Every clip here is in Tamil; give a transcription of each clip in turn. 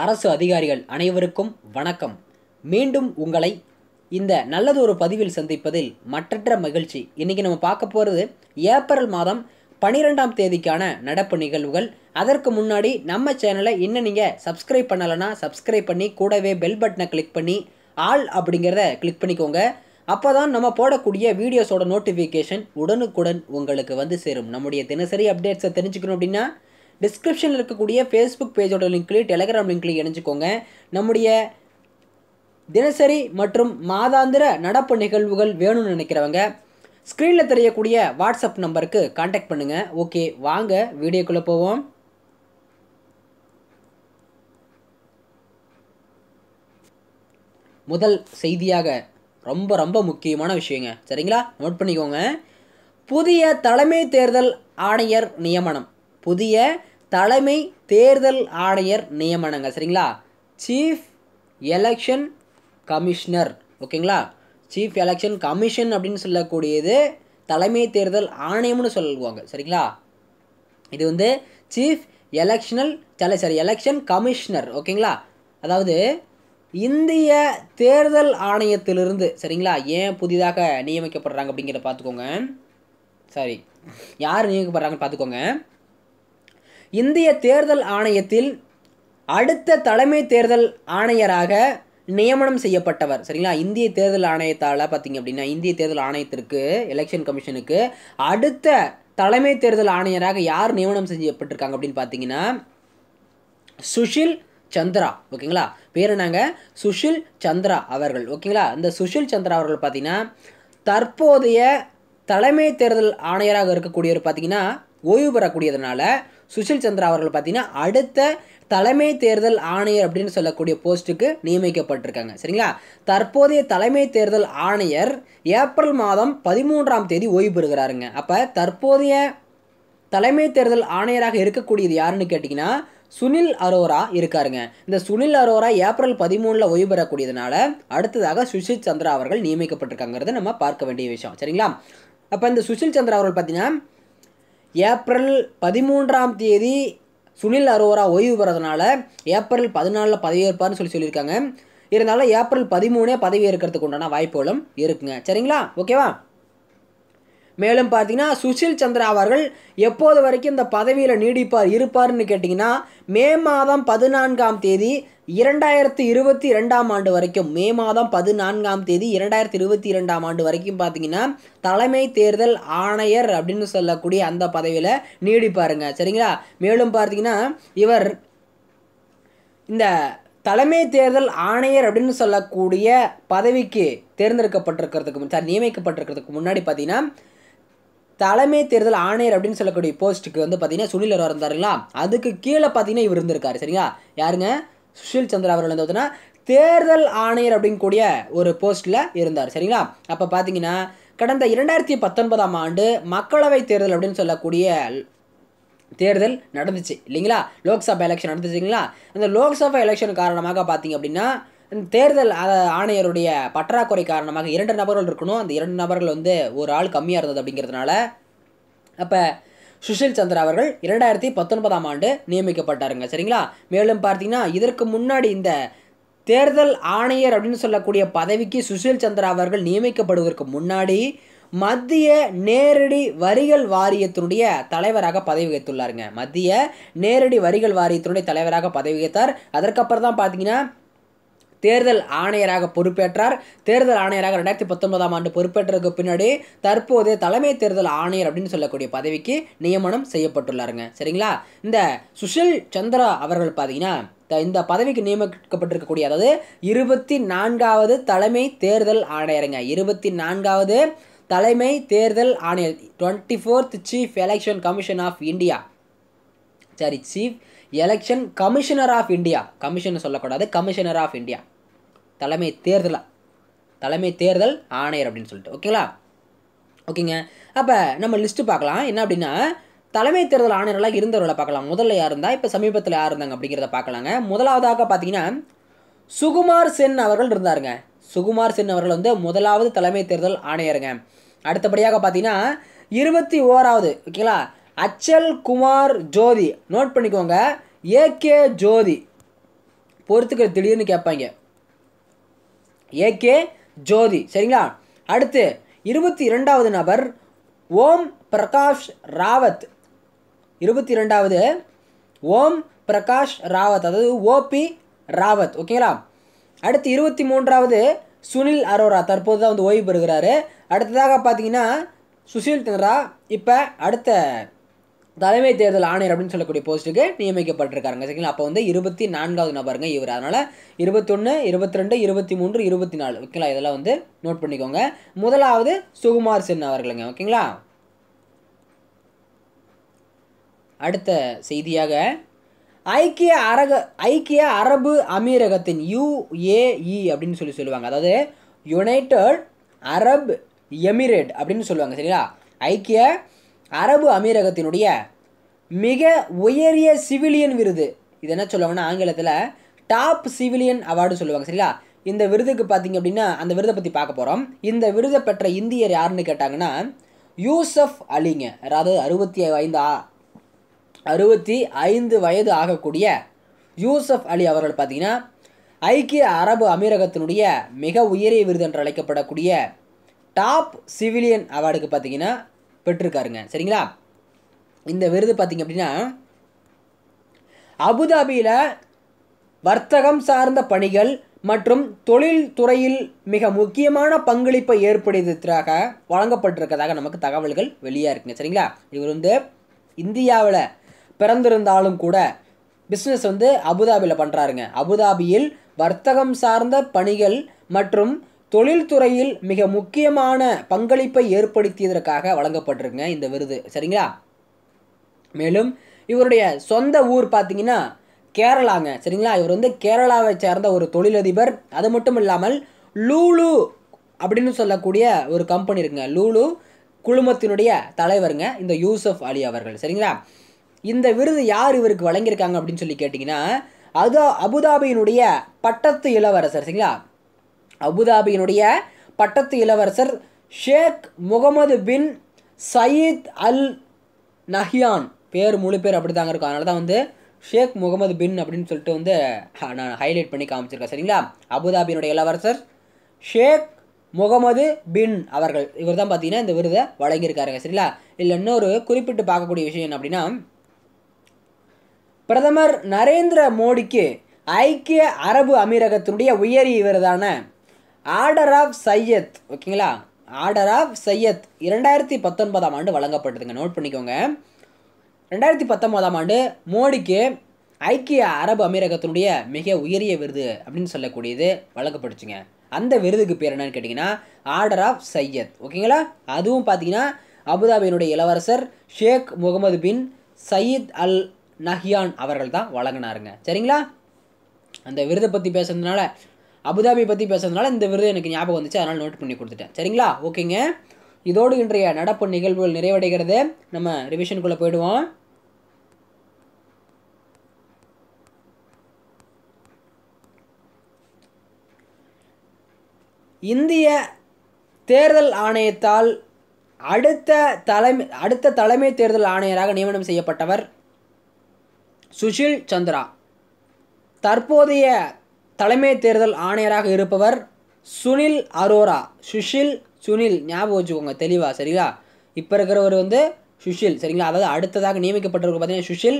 அரசு அதிகாரிகள் அனைவருக்கும் வணக்கம் மீண்டும் உங்களை இந்த நல்லதொரு பதிவில் சந்திப்பதில் மற்றற்ற மகிழ்ச்சி இன்றைக்கி நம்ம பார்க்க போகிறது ஏப்ரல் மாதம் பனிரெண்டாம் தேதிக்கான நடப்பு நிகழ்வுகள் அதற்கு முன்னாடி நம்ம சேனலை இன்னும் நீங்கள் சப்ஸ்கிரைப் பண்ணலைன்னா சப்ஸ்கிரைப் பண்ணி கூடவே பெல் பட்டனை கிளிக் பண்ணி ஆல் அப்படிங்கிறத கிளிக் பண்ணிக்கோங்க அப்போ தான் நம்ம போடக்கூடிய வீடியோஸோட நோட்டிஃபிகேஷன் உடனுக்குடன் உங்களுக்கு வந்து சேரும் நம்முடைய தினசரி அப்டேட்ஸை தெரிஞ்சுக்கணும் அப்படின்னா டிஸ்கிரிப்ஷனில் இருக்கக்கூடிய ஃபேஸ்புக் பேஜோட லிங்க்லேயும் டெலகிராம் லிங்க்லேயும் இணைஞ்சிக்கோங்க நம்முடைய தினசரி மற்றும் மாதாந்திர நடப்பு நிகழ்வுகள் வேணும்னு நினைக்கிறவங்க ஸ்க்ரீனில் தெரியக்கூடிய வாட்ஸ்அப் நம்பருக்கு காண்டாக்ட் பண்ணுங்கள் ஓகே வாங்க வீடியோக்குள்ளே போவோம் முதல் செய்தியாக ரொம்ப ரொம்ப முக்கியமான விஷயங்க சரிங்களா நோட் பண்ணிக்கோங்க புதிய தலைமை தேர்தல் ஆணையர் நியமனம் புதிய தலைமை தேர்தல் ஆணையர் நியமனங்க சரிங்களா சீஃப் எலெக்ஷன் கமிஷனர் ஓகேங்களா சீஃப் எலெக்ஷன் கமிஷன் அப்படின்னு சொல்லக்கூடியது தலைமை தேர்தல் ஆணையம்னு சொல்லுவாங்க சரிங்களா இது வந்து சீஃப் எலெக்ஷனல் சரி சரி எலெக்ஷன் கமிஷனர் ஓகேங்களா அதாவது இந்திய தேர்தல் ஆணையத்திலிருந்து சரிங்களா ஏன் புதிதாக நியமிக்கப்படுறாங்க அப்படிங்கிறத பார்த்துக்கோங்க சாரி யார் நியமிக்கப்படுறாங்கன்னு பார்த்துக்கோங்க இந்திய தேர்தல் ஆணையத்தில் அடுத்த தலைமை தேர்தல் ஆணையராக நியமனம் செய்யப்பட்டவர் சரிங்களா இந்திய தேர்தல் ஆணையத்தால் பார்த்தீங்க அப்படின்னா இந்திய தேர்தல் ஆணையத்திற்கு எலெக்ஷன் கமிஷனுக்கு அடுத்த தலைமை தேர்தல் ஆணையராக யார் நியமனம் செய்யப்பட்டிருக்காங்க அப்படின்னு பார்த்தீங்கன்னா சுஷில் சந்திரா ஓகேங்களா பேர் என்னங்க சுஷில் சந்திரா அவர்கள் ஓகேங்களா இந்த சுஷில் சந்திரா அவர்கள் பார்த்தீங்கன்னா தற்போதைய தலைமை தேர்தல் ஆணையராக இருக்கக்கூடியவர் பார்த்தீங்கன்னா ஓய்வு பெறக்கூடியதுனால சுஷில் சந்திரா அவர்கள் பார்த்தீங்கன்னா அடுத்த தலைமை தேர்தல் ஆணையர் அப்படின்னு சொல்லக்கூடிய போஸ்ட்டுக்கு நியமிக்கப்பட்டிருக்காங்க சரிங்களா தற்போதைய தலைமை தேர்தல் ஆணையர் ஏப்ரல் மாதம் பதிமூன்றாம் தேதி ஓய்வு பெறுகிறாருங்க அப்போ தற்போதைய தலைமை தேர்தல் ஆணையராக இருக்கக்கூடியது யாருன்னு கேட்டிங்கன்னா சுனில் அரோரா இருக்காருங்க இந்த சுனில் அரோரா ஏப்ரல் பதிமூணில் ஓய்வு பெறக்கூடியதுனால அடுத்ததாக சுஷில் சந்திரா அவர்கள் நியமிக்கப்பட்டிருக்காங்கிறது நம்ம பார்க்க வேண்டிய விஷயம் சரிங்களா அப்போ இந்த சுஷில் சந்திரா அவர்கள் பார்த்தீங்கன்னா ஏப்ரல் பதிமூன்றாம் தேதி சுனில் அரோரா ஓய்வு பெறதுனால ஏப்ரல் பதினாலில் பதவியேற்பார்னு சொல்லி சொல்லியிருக்காங்க இருந்தாலும் ஏப்ரல் பதிமூணே பதவி ஏற்கிறதுக்கு உண்டான வாய்ப்புகளும் இருக்குங்க சரிங்களா ஓகேவா மேலும் பார்த்தீங்கன்னா சுஷில் சந்திரா அவர்கள் எப்போது வரைக்கும் இந்த பதவியில் நீடிப்பார் இருப்பார்னு கேட்டிங்கன்னா மே மாதம் பதினான்காம் தேதி இரண்டாயிரத்தி இருபத்தி ரெண்டாம் ஆண்டு வரைக்கும் மே மாதம் பதினான்காம் தேதி இரண்டாயிரத்தி இருபத்தி இரண்டாம் ஆண்டு வரைக்கும் பார்த்தீங்கன்னா தலைமை தேர்தல் ஆணையர் அப்படின்னு சொல்லக்கூடிய அந்த பதவியில் நீடிப்பாருங்க சரிங்களா மேலும் பார்த்தீங்கன்னா இவர் இந்த தலைமை தேர்தல் ஆணையர் அப்படின்னு சொல்லக்கூடிய பதவிக்கு தேர்ந்தெடுக்கப்பட்டிருக்கிறதுக்கு சார் நியமிக்கப்பட்டிருக்கிறதுக்கு முன்னாடி பார்த்தீங்கன்னா தலைமை தேர்தல் ஆணையர் அப்படின்னு சொல்லக்கூடிய போஸ்ட்டுக்கு வந்து பார்த்தீங்கன்னா சுனில் அரோரா இருந்தாருங்களா அதுக்கு கீழே பார்த்தீங்கன்னா இவர் இருந்திருக்காரு சரிங்களா யாருங்க சுஷில் சந்திரா அவர்கள் வந்து பார்த்தீங்கன்னா தேர்தல் ஆணையர் அப்படிங்கக்கூடிய ஒரு போஸ்ட்டில் இருந்தார் சரிங்களா அப்போ பார்த்தீங்கன்னா கடந்த இரண்டாயிரத்தி பத்தொன்பதாம் ஆண்டு மக்களவை தேர்தல் அப்படின்னு சொல்லக்கூடிய தேர்தல் நடந்துச்சு இல்லைங்களா லோக்சபா எலெக்ஷன் நடந்துச்சுங்களா அந்த லோக்சபா எலெக்ஷன் காரணமாக பார்த்தீங்க அப்படின்னா தேர்தல் ஆணையருடைய பற்றாக்குறை காரணமாக இரண்டு நபர்கள் இருக்கணும் அந்த இரண்டு நபர்கள் வந்து ஒரு ஆள் கம்மியாக இருந்தது அப்படிங்கிறதுனால அப்போ சுஷில் சந்திரா அவர்கள் இரண்டாயிரத்தி பத்தொன்பதாம் ஆண்டு நியமிக்கப்பட்டாருங்க சரிங்களா மேலும் பார்த்தீங்கன்னா இதற்கு முன்னாடி இந்த தேர்தல் ஆணையர் அப்படின்னு சொல்லக்கூடிய பதவிக்கு சுஷில் சந்திரா அவர்கள் நியமிக்கப்படுவதற்கு முன்னாடி மத்திய நேரடி வரிகள் வாரியத்தினுடைய தலைவராக பதவி வகித்துள்ளாருங்க மத்திய நேரடி வரிகள் வாரியத்தினுடைய தலைவராக பதவி வகித்தார் அதற்கப்புறம் தான் பார்த்தீங்கன்னா தேர்தல் ஆணையராக பொறுப்பேற்றார் தேர்தல் ஆணையராக ரெண்டாயிரத்தி பத்தொன்பதாம் ஆண்டு பொறுப்பேற்றதுக்கு பின்னாடி தற்போது தலைமை தேர்தல் ஆணையர் அப்படின்னு சொல்லக்கூடிய பதவிக்கு நியமனம் செய்யப்பட்டுள்ளாருங்க சரிங்களா இந்த சுஷில் சந்திரா அவர்கள் பார்த்தீங்கன்னா இந்த பதவிக்கு நியமிக்கப்பட்டிருக்கக்கூடிய அதாவது இருபத்தி நான்காவது தலைமை தேர்தல் ஆணையருங்க இருபத்தி நான்காவது தலைமை தேர்தல் ஆணையர் twenty fourth chief election commission of India sorry chief election commissioner of India commission சொல்லக்கூடாது கமிஷனர் ஆஃப் இந்தியா தலைமை தேர்தலா தலைமை தேர்தல் ஆணையர் அப்படின்னு சொல்லிட்டு ஓகேங்களா ஓகேங்க அப்போ நம்ம லிஸ்ட்டு பார்க்கலாம் என்ன அப்படின்னா தலைமை தேர்தல் ஆணையர்களாக இருந்தவர்களை பார்க்கலாம் முதல்ல யார் இருந்தால் இப்போ சமீபத்தில் யார் இருந்தாங்க அப்படிங்கிறத பார்க்கலாங்க முதலாவதாக பார்த்தீங்கன்னா சுகுமார் சென் அவர்கள் இருந்தாருங்க சுகுமார் சென் அவர்கள் வந்து முதலாவது தலைமை தேர்தல் ஆணையருங்க அடுத்தபடியாக பார்த்தீங்கன்னா இருபத்தி ஓராவது ஓகேங்களா அச்சல் குமார் ஜோதி நோட் பண்ணிக்கோங்க ஏகே ஜோதி பொறுத்துக்கிற திடீர்னு கேட்பாங்க ஏகே ஜோதி சரிங்களா அடுத்து இருபத்தி இரண்டாவது நபர் ஓம் பிரகாஷ் ராவத் இருபத்தி இரண்டாவது ஓம் பிரகாஷ் ராவத் அதாவது ஓபி ராவத் ஓகேங்களா அடுத்து இருபத்தி மூன்றாவது சுனில் அரோரா தற்போது தான் வந்து ஓய்வு பெறுகிறாரு அடுத்ததாக பார்த்தீங்கன்னா சுஷில் சந்திரா இப்போ அடுத்த தலைமை தேர்தல் ஆணையர் அப்படின்னு சொல்லக்கூடிய போஸ்ட்டுக்கு நியமிக்கப்பட்டிருக்காங்க சரிங்களா அப்போ வந்து இருபத்தி நான்காவது நபருங்க இவர் அதனால் இருபத்தொன்று இருபத்தி ரெண்டு இருபத்தி மூன்று இருபத்தி நாலு ஓகேங்களா இதெல்லாம் வந்து நோட் பண்ணிக்கோங்க முதலாவது சுகுமார் சென் அவர்களுங்க ஓகேங்களா அடுத்த செய்தியாக ஐக்கிய அரக ஐக்கிய அரபு அமீரகத்தின் யுஏஇ அப்படின்னு சொல்லி சொல்லுவாங்க அதாவது யுனைடட் அரப் எமிரேட் அப்படின்னு சொல்லுவாங்க சரிங்களா ஐக்கிய அரபு அமீரகத்தினுடைய மிக உயரிய சிவிலியன் விருது இது என்ன சொல்லுவாங்கன்னா ஆங்கிலத்தில் டாப் சிவிலியன் அவார்டு சொல்லுவாங்க சரிங்களா இந்த விருதுக்கு பார்த்தீங்க அப்படின்னா அந்த விருதை பற்றி பார்க்க போகிறோம் இந்த விருதை பெற்ற இந்தியர் யாருன்னு கேட்டாங்கன்னா யூசப் அலிங்க அதாவது அறுபத்தி ஐந்து அறுபத்தி ஐந்து வயது ஆகக்கூடிய யூசப் அலி அவர்கள் பார்த்தீங்கன்னா ஐக்கிய அரபு அமீரகத்தினுடைய மிக உயரிய விருது என்று அழைக்கப்படக்கூடிய டாப் சிவிலியன் அவார்டுக்கு பார்த்தீங்கன்னா பெற்றிருக்காருங்க சரிங்களா இந்த விருது பார்த்திங்க அப்படின்னா அபுதாபியில் வர்த்தகம் சார்ந்த பணிகள் மற்றும் தொழில் துறையில் மிக முக்கியமான பங்களிப்பை ஏற்படுத்துவதற்காக வழங்கப்பட்டிருக்கதாக நமக்கு தகவல்கள் வெளியாக இருக்குங்க சரிங்களா இவர் வந்து இந்தியாவில் பிறந்திருந்தாலும் கூட பிஸ்னஸ் வந்து அபுதாபியில் பண்ணுறாருங்க அபுதாபியில் வர்த்தகம் சார்ந்த பணிகள் மற்றும் தொழில்துறையில் மிக முக்கியமான பங்களிப்பை ஏற்படுத்தியதற்காக வழங்கப்பட்டிருக்குங்க இந்த விருது சரிங்களா மேலும் இவருடைய சொந்த ஊர் பார்த்தீங்கன்னா கேரளாங்க சரிங்களா இவர் வந்து கேரளாவை சேர்ந்த ஒரு தொழிலதிபர் அது மட்டும் இல்லாமல் லூலு அப்படின்னு சொல்லக்கூடிய ஒரு கம்பெனி இருக்குங்க லூலு குழுமத்தினுடைய தலைவருங்க இந்த யூசப் அலி அவர்கள் சரிங்களா இந்த விருது யார் இவருக்கு வழங்கியிருக்காங்க அப்படின்னு சொல்லி கேட்டிங்கன்னா அது அபுதாபியினுடைய பட்டத்து இளவரசர் சரிங்களா அபுதாபியினுடைய பட்டத்து இளவரசர் Sheikh Mohammed bin Zayed Al Nahyan பேர் முழு பேர் அப்படி தாங்க இருக்கும் அதனால தான் வந்து ஷேக் முகமது பின் அப்படின்னு சொல்லிட்டு வந்து நான் ஹைலைட் பண்ணி காமிச்சிருக்கேன் சரிங்களா அபுதாபியினுடைய இளவரசர் ஷேக் முகமது பின் அவர்கள் இவர் தான் பார்த்தீங்கன்னா இந்த விருதை வழங்கியிருக்காருங்க சரிங்களா இல்லை இன்னொரு குறிப்பிட்டு பார்க்கக்கூடிய விஷயம் என்ன அப்படின்னா பிரதமர் நரேந்திர மோடிக்கு ஐக்கிய அரபு அமீரகத்தினுடைய உயரிய விருதான ஆர்டர் ஆஃப் சையத் ஓகேங்களா ஆர்டர் ஆஃப் சையத் இரண்டாயிரத்தி பத்தொன்பதாம் ஆண்டு வழங்கப்பட்டதுங்க நோட் பண்ணிக்கோங்க ரெண்டாயிரத்தி பத்தொன்பதாம் ஆண்டு மோடிக்கு ஐக்கிய அரபு அமீரகத்தினுடைய மிக உயரிய விருது அப்படின்னு சொல்லக்கூடியது வழங்கப்பட்டுச்சுங்க அந்த விருதுக்கு பேர் என்னன்னு கேட்டிங்கன்னா ஆர்டர் ஆஃப் சையத் ஓகேங்களா அதுவும் பார்த்தீங்கன்னா அபுதாபியினுடைய இளவரசர் Sheikh Mohammed bin Zayed Al Nahyan அவர்கள் தான் வழங்கினாருங்க சரிங்களா அந்த விருதை பற்றி பேசுறதுனால அபுதாபி பற்றி பேசுறதுனால இந்த விருது எனக்கு ஞாபகம் வந்துச்சு அதனால் நோட் பண்ணி கொடுத்துட்டேன் சரிங்களா ஓகேங்க இதோடு இன்றைய நடப்பு நிகழ்வுகள் நிறைவடைகிறது நம்ம ரிவிஷனுக்குள்ளே போயிடுவோம் இந்திய தேர்தல் ஆணையத்தால் அடுத்த தலைமை அடுத்த தலைமை தேர்தல் ஆணையராக நியமனம் செய்யப்பட்டவர் சுஷில் சந்திரா தற்போதைய தலைமை தேர்தல் ஆணையராக இருப்பவர் சுனில் அரோரா சுஷில் சுனில் ஞாபகம் வச்சுக்கோங்க தெளிவாக சரிங்களா இப்போ இருக்கிறவர் வந்து சுஷில் சரிங்களா அதாவது அடுத்ததாக நியமிக்கப்பட்டவர் பார்த்தீங்கன்னா சுஷில்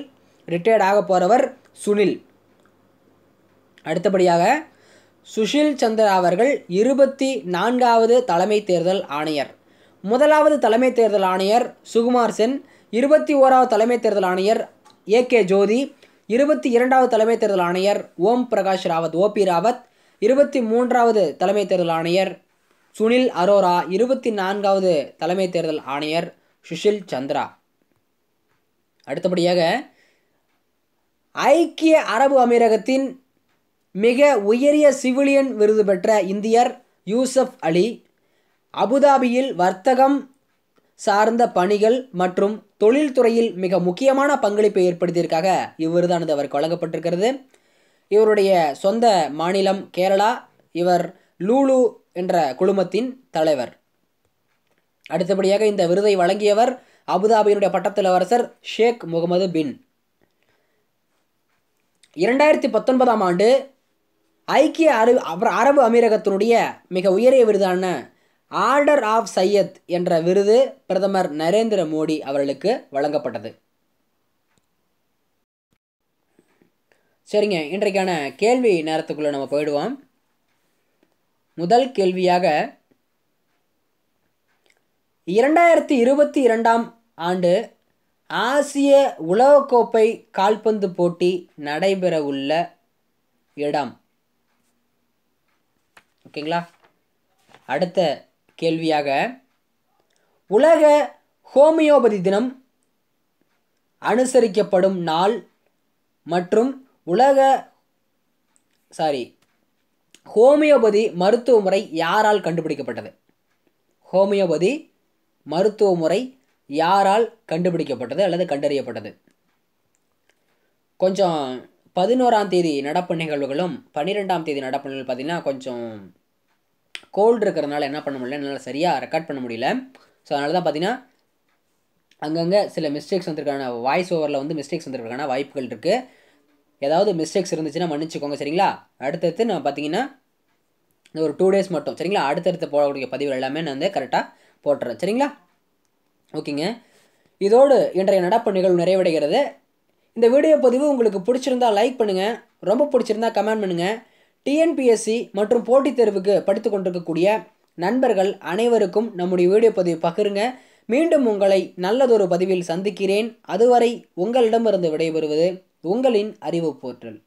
ரிட்டையர்ட் ஆக போகிறவர் சுனில் அடுத்தபடியாக சுஷில் சந்திரா அவர்கள் இருபத்தி நான்காவது தலைமை தேர்தல் ஆணையர் முதலாவது தலைமை தேர்தல் ஆணையர் சுகுமார் சென் இருபத்தி ஓராவது தலைமை தேர்தல் ஆணையர் ஏ கே ஜோதி இருபத்தி இரண்டாவது தலைமை தேர்தல் ஆணையர் ஓம் பிரகாஷ் ராவத் ஓபி ராவத் இருபத்தி மூன்றாவது தலைமை தேர்தல் ஆணையர் சுனில் அரோரா இருபத்தி நான்காவது தலைமை தேர்தல் ஆணையர் சுஷில் சந்திரா அடுத்தபடியாக ஐக்கிய அரபு அமீரகத்தின் மிக உயரிய சிவிலியன் விருது பெற்ற இந்தியர் யூசப் அலி அபுதாபியில் வர்த்தகம் சார்ந்த பணிகள் மற்றும் தொழில்துறையில் மிக முக்கியமான பங்களிப்பை ஏற்படுத்தியிருக்காக இவ்விருதானது அவருக்கு வழங்கப்பட்டிருக்கிறது இவருடைய சொந்த மாநிலம் கேரளா இவர் லூலு என்ற குழுமத்தின் தலைவர் அடுத்தபடியாக இந்த விருதை வழங்கியவர் அபுதாபியினுடைய பட்டத்திலவரசர் ஷேக் முகமது பின் இரண்டாயிரத்தி பத்தொன்பதாம் ஆண்டு ஐக்கிய அரபு அரபு அமீரகத்தினுடைய மிக உயரிய விருதான ஆர்டர் ஆஃப் சையத் என்ற விருது பிரதமர் நரேந்திர மோடி அவர்களுக்கு வழங்கப்பட்டது சரிங்க இன்றைக்கான கேள்வி நேரத்துக்குள்ளே நம்ம போயிடுவோம் முதல் கேள்வியாக இரண்டாயிரத்தி இருபத்தி இரண்டாம் ஆண்டு ஆசிய உலகக்கோப்பை கால்பந்து போட்டி நடைபெற உள்ள இடம் ஓகேங்களா அடுத்த கேள்வியாக உலக ஹோமியோபதி தினம் அனுசரிக்கப்படும் நாள் மற்றும் உலக சாரி ஹோமியோபதி மருத்துவ முறை யாரால் கண்டுபிடிக்கப்பட்டது ஹோமியோபதி மருத்துவ முறை யாரால் கண்டுபிடிக்கப்பட்டது அல்லது கண்டறியப்பட்டது கொஞ்சம் பதினோராம் தேதி நடப்பு நிகழ்வுகளும் பன்னிரெண்டாம் தேதி நடப்பு நிகழ்வு பார்த்திங்கன்னா கொஞ்சம் கோல்டு இருக்கிறதுனால என்ன பண்ண முடியல என்னால் சரியாக ரெக்கார்ட் பண்ண முடியல ஸோ அதனால தான் பார்த்தீங்கன்னா அங்கங்கே சில மிஸ்டேக்ஸ் வந்திருக்கான வாய்ஸ் ஓவரில் வந்து மிஸ்டேக்ஸ் வந்திருக்கான வாய்ப்புகள் இருக்குது ஏதாவது மிஸ்டேக்ஸ் இருந்துச்சுன்னா மன்னிச்சுக்கோங்க சரிங்களா அடுத்தடுத்து நான் பார்த்தீங்கன்னா இந்த ஒரு டூ டேஸ் மட்டும் சரிங்களா அடுத்தடுத்து போடக்கூடிய பதிவுகள் எல்லாமே நான் வந்து கரெக்டாக போட்டுறேன் சரிங்களா ஓகேங்க இதோடு இன்றைய நடப்பு நிகழ்வு நிறைவடைகிறது இந்த வீடியோ பதிவு உங்களுக்கு பிடிச்சிருந்தா லைக் பண்ணுங்கள் ரொம்ப பிடிச்சிருந்தா கமெண்ட் பண்ணுங்கள் டிஎன்பிஎஸ்சி மற்றும் போட்டித் தேர்வுக்கு படித்து கொண்டிருக்கக்கூடிய நண்பர்கள் அனைவருக்கும் நம்முடைய வீடியோ பதிவு பகிருங்க மீண்டும் உங்களை நல்லதொரு பதிவில் சந்திக்கிறேன் அதுவரை உங்களிடமிருந்து விடைபெறுவது உங்களின் அறிவு போற்றல்